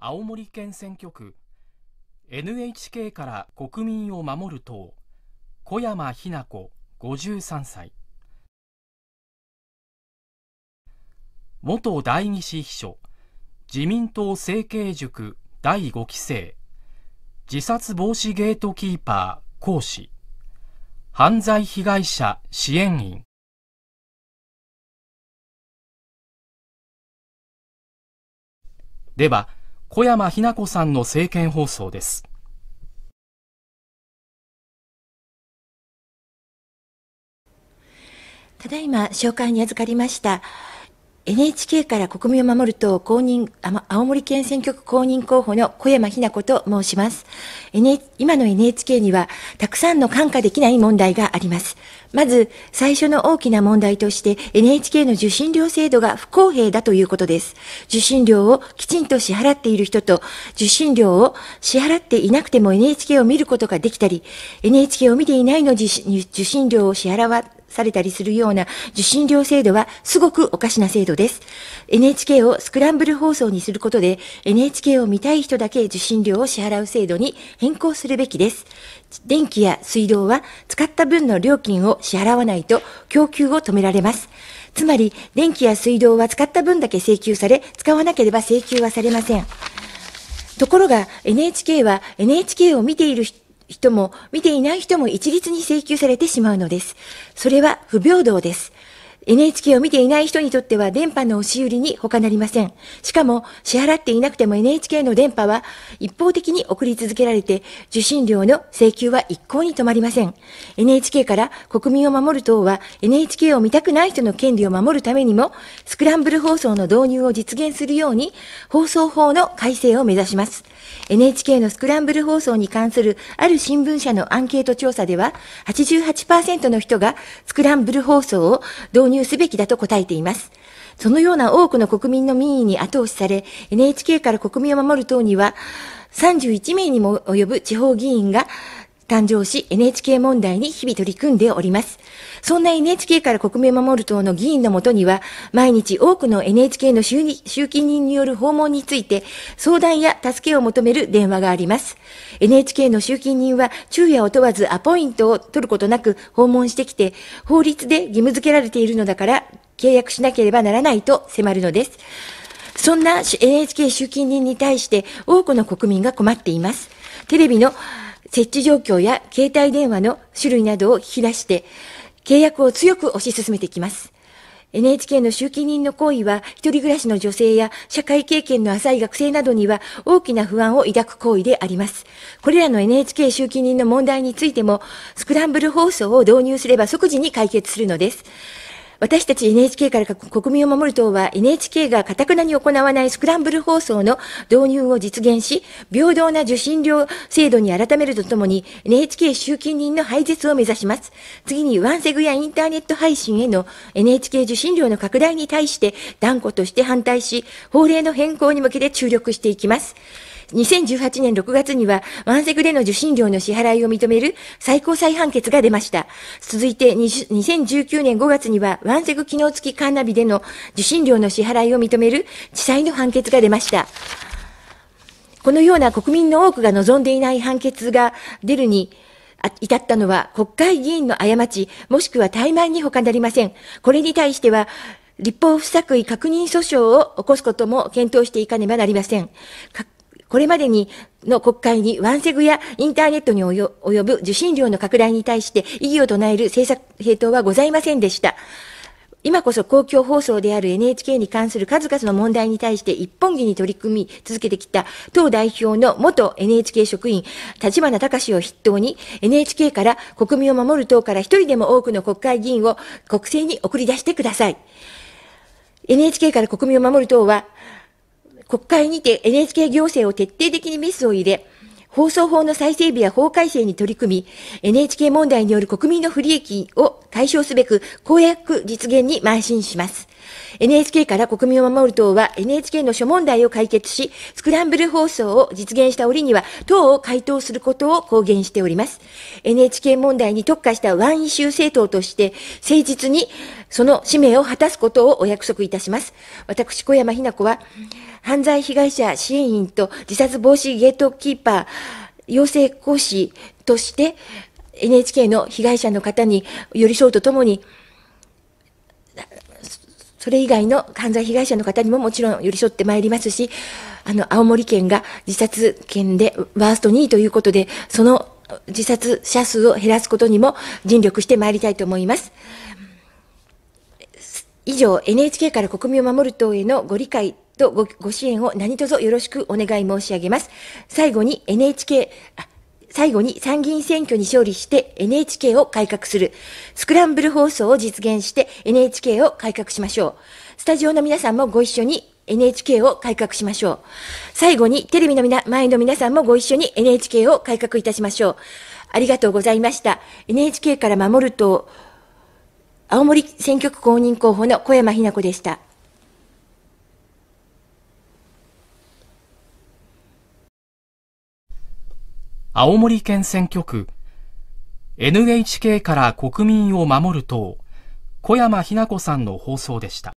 青森県選挙区 NHK から国民を守る党小山日な子53歳元代議士秘書自民党政経塾第5期生自殺防止ゲートキーパー講師犯罪被害者支援員では小山ひな子さんの政見放送です。ただいま紹介に預かりました。NHK から国民を守る党公認、青森県選挙区公認候補の小山ひな子と申します。今の NHK にはたくさんの看過できない問題があります。まず、最初の大きな問題として NHK の受信料制度が不公平だということです。受信料をきちんと支払っている人と、受信料を支払っていなくても NHK を見ることができたり、NHK を見ていないのに受信料を支払わされたりするような受信料制度はすごくおかしな制度です。NHK をスクランブル放送にすることで NHK を見たい人だけ受信料を支払う制度に変更するべきです。電気や水道は使った分の料金を支払わないと供給を止められます。つまり電気や水道は使った分だけ請求され使わなければ請求はされません。ところが NHK は NHK を見ている人人も見ていない人も一律に請求されてしまうのです。それは不平等です。NHK を見ていない人にとっては電波の押し売りに他なりません。しかも、支払っていなくても NHK の電波は一方的に送り続けられて、受信料の請求は一向に止まりません。NHK から国民を守る党は、NHK を見たくない人の権利を守るためにも、スクランブル放送の導入を実現するように、放送法の改正を目指します。NHK のスクランブル放送に関するある新聞社のアンケート調査では、88%の人がスクランブル放送を導入入すべきだと答えています。そのような多くの国民の民意に後押しされ、NHK から国民を守る党には、31名にも及ぶ地方議員が誕生し NHK 問題に日々取り組んでおります。そんな NHK から国民を守る党の議員のもとには、毎日多くの NHK の集金人による訪問について、相談や助けを求める電話があります。NHK の集金人は、昼夜を問わずアポイントを取ることなく訪問してきて、法律で義務付けられているのだから、契約しなければならないと迫るのです。そんな NHK 集金人に対して多くの国民が困っています。テレビの設置状況や携帯電話の種類などを引き出して、契約を強く推し進めていきます。NHK の集金人の行為は、一人暮らしの女性や社会経験の浅い学生などには大きな不安を抱く行為であります。これらの NHK 集金人の問題についても、スクランブル放送を導入すれば即時に解決するのです。私たち NHK から国民を守る党は NHK がたくなに行わないスクランブル放送の導入を実現し、平等な受信料制度に改めるとともに NHK 集金人の廃絶を目指します。次にワンセグやインターネット配信への NHK 受信料の拡大に対して断固として反対し、法令の変更に向けて注力していきます。2018年6月には、ワンセグでの受信料の支払いを認める最高裁判決が出ました。続いて、2019年5月には、ワンセグ機能付きカーナビでの受信料の支払いを認める地裁の判決が出ました。このような国民の多くが望んでいない判決が出るに、至ったのは国会議員の過ち、もしくは怠慢に他なりません。これに対しては、立法不作為確認訴訟を起こすことも検討していかねばなりません。これまでにの国会にワンセグやインターネットに及ぶ受信料の拡大に対して異議を唱える政策、政党はございませんでした。今こそ公共放送である NHK に関する数々の問題に対して一本義に取り組み続けてきた党代表の元 NHK 職員立花隆を筆頭に NHK から国民を守る党から一人でも多くの国会議員を国政に送り出してください。NHK から国民を守る党は国会にて NHK 行政を徹底的にメスを入れ、放送法の再整備や法改正に取り組み、NHK 問題による国民の不利益を解消すべく公約実現に邁進します。NHK から国民を守る党は NHK の諸問題を解決し、スクランブル放送を実現した折には党を回答することを公言しております。NHK 問題に特化したワンイシュー政党として誠実にその使命を果たすことをお約束いたします。私、小山ひな子は、犯罪被害者支援員と自殺防止ゲートキーパー養成講師として NHK の被害者の方に寄り添うとともに、それ以外の犯罪被害者の方にももちろん寄り添ってまいりますし、あの、青森県が自殺県でワースト2位ということで、その自殺者数を減らすことにも尽力してまいりたいと思います。以上、NHK から国民を守る党へのご理解とご支援を何卒よろしくお願い申し上げます。最後に NHK、最後に参議院選挙に勝利して NHK を改革する。スクランブル放送を実現して NHK を改革しましょう。スタジオの皆さんもご一緒に NHK を改革しましょう。最後にテレビの皆前の皆さんもご一緒に NHK を改革いたしましょう。ありがとうございました。NHK から守ると、青森選挙区公認候補の小山ひな子でした。青森県選挙区 NHK から国民を守る党小山ひな子さんの放送でした。